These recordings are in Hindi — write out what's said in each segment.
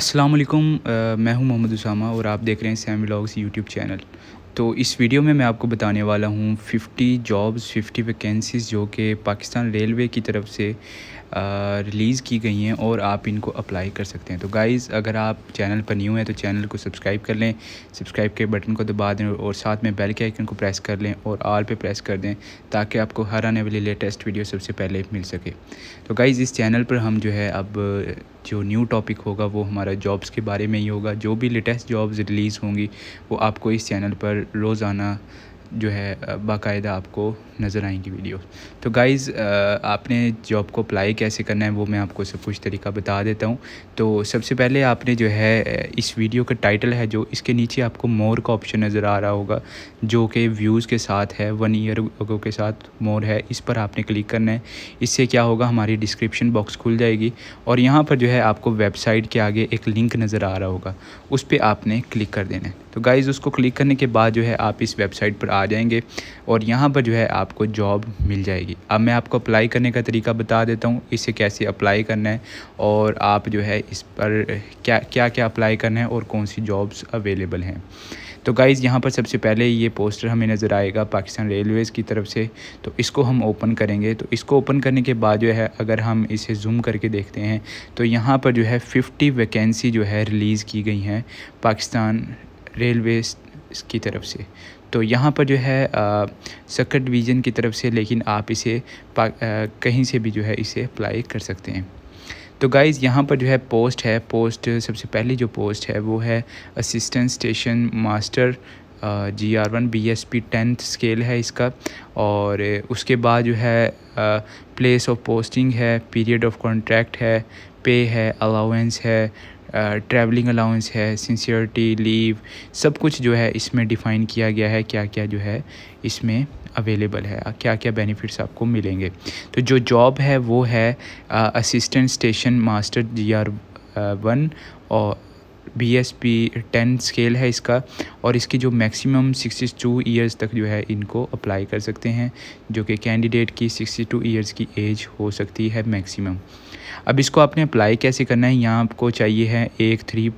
अस्सलाम वालेकुम मैं हूं मोहम्मद उसामा और आप देख रहे हैं सैम व्लॉग्स यूट्यूब चैनल तो इस वीडियो में मैं आपको बताने वाला हूं 50 जॉब्स 50 वैकेंसीज़ जो कि पाकिस्तान रेलवे की तरफ से रिलीज़ की गई हैं और आप इनको अप्लाई कर सकते हैं तो गाइज़ अगर आप चैनल पर न्यू हैं तो चैनल को सब्सक्राइब कर लें सब्सक्राइब के बटन को दबा दें और साथ में बेल के आइकन को प्रेस कर लें और आल पे प्रेस कर दें ताकि आपको हर आने वाली लेटेस्ट वीडियो सबसे पहले मिल सके तो गाइज़ इस चैनल पर हम जो है अब जो न्यू टॉपिक होगा वो हमारा जॉब्स के बारे में ही होगा जो भी लेटेस्ट जॉब्स रिलीज़ होंगी वो आपको इस चैनल पर रोज़ाना जो है बाकायदा आपको नज़र आएंगी वीडियो तो गाइज़ आपने जॉब को अप्लाई कैसे करना है वो मैं आपको सब कुछ तरीका बता देता हूँ तो सबसे पहले आपने जो है इस वीडियो का टाइटल है जो इसके नीचे आपको मोर का ऑप्शन नज़र आ रहा होगा जो कि व्यूज़ के साथ है वन ईयर के साथ मोर है इस पर आपने क्लिक करना है इससे क्या होगा हमारी डिस्क्रिप्शन बॉक्स खुल जाएगी और यहाँ पर जो है आपको वेबसाइट के आगे एक लिंक नज़र आ रहा होगा उस पर आपने क्लिक कर देना है तो गाइज़ उसको क्लिक करने के बाद जो है आप इस वेबसाइट पर आ जाएंगे और यहाँ पर जो है आपको जॉब मिल जाएगी अब मैं आपको अप्लाई करने का तरीका बता देता हूँ इसे कैसे अप्लाई करना है और आप जो है इस पर क्या क्या क्या अप्लाई करना है और कौन सी जॉब्स अवेलेबल हैं तो गाइज़ यहाँ पर सबसे पहले ये पोस्टर हमें नज़र आएगा पाकिस्तान रेलवेज़ की तरफ से तो इसको हम ओपन करेंगे तो इसको ओपन करने के बाद जो है अगर हम इसे जूम करके देखते हैं तो यहाँ पर जो है 50 वैकेंसी जो है रिलीज़ की गई हैं पाकिस्तान रेलवे की तरफ से तो यहाँ पर जो है सकट विजन की तरफ से लेकिन आप इसे आ, कहीं से भी जो है इसे अप्लाई कर सकते हैं तो गाइज़ यहाँ पर जो है पोस्ट है पोस्ट सबसे पहली जो पोस्ट है वो है assistant station master G R one B S P tenth scale है इसका और उसके बाद जो है प्लेस ऑफ पोस्टिंग है पीरियड ऑफ कॉन्ट्रैक्ट है पे है अलाउंस है ट्रैवलिंग अलाउंस है सिंसियरटी लीव सब कुछ जो है इसमें डिफ़ाइन किया गया है क्या क्या जो है इसमें अवेलेबल है क्या क्या बेनिफिट्स आपको मिलेंगे तो जो जॉब है वो है assistant station master G R one और B S P ten scale है इसका और इसकी जो मैक्सिमम सिक्सटी टू ईयर्स तक जो है इनको अप्लाई कर सकते हैं जो कि कैंडिडेट की सिक्सटी टू ईयर्स की एज हो सकती है मैक्सिमम अब इसको आपने अप्लाई कैसे करना है यहाँ आपको चाहिए है एक three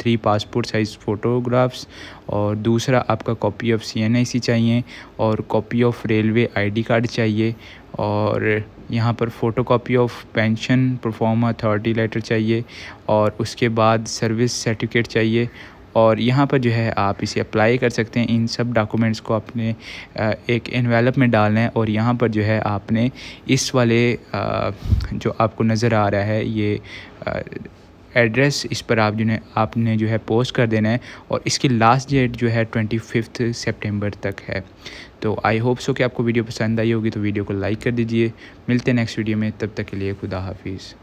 three passport size photographs और दूसरा आपका कॉपी ऑफ सी चाहिए और copy of railway ID card चाहिए और यहाँ पर photo copy of pension perform authority letter चाहिए और उसके बाद सर्विस सर्टिफिकेट चाहिए और यहाँ पर जो है आप इसे अप्लाई कर सकते हैं इन सब डॉक्यूमेंट्स को अपने एक इन्वेलप में डालना है और यहाँ पर जो है आपने इस वाले जो आपको नज़र आ रहा है ये एड्रेस इस पर आप जिन्हें आपने जो है पोस्ट कर देना है और इसकी लास्ट डेट जो है ट्वेंटी फिफ्थ सेप्टेम्बर तक है तो आई होप सो कि आपको वीडियो पसंद आई होगी तो वीडियो को लाइक कर दीजिए मिलते हैं नेक्स्ट वीडियो में तब तक के लिए खुदा हाफिज़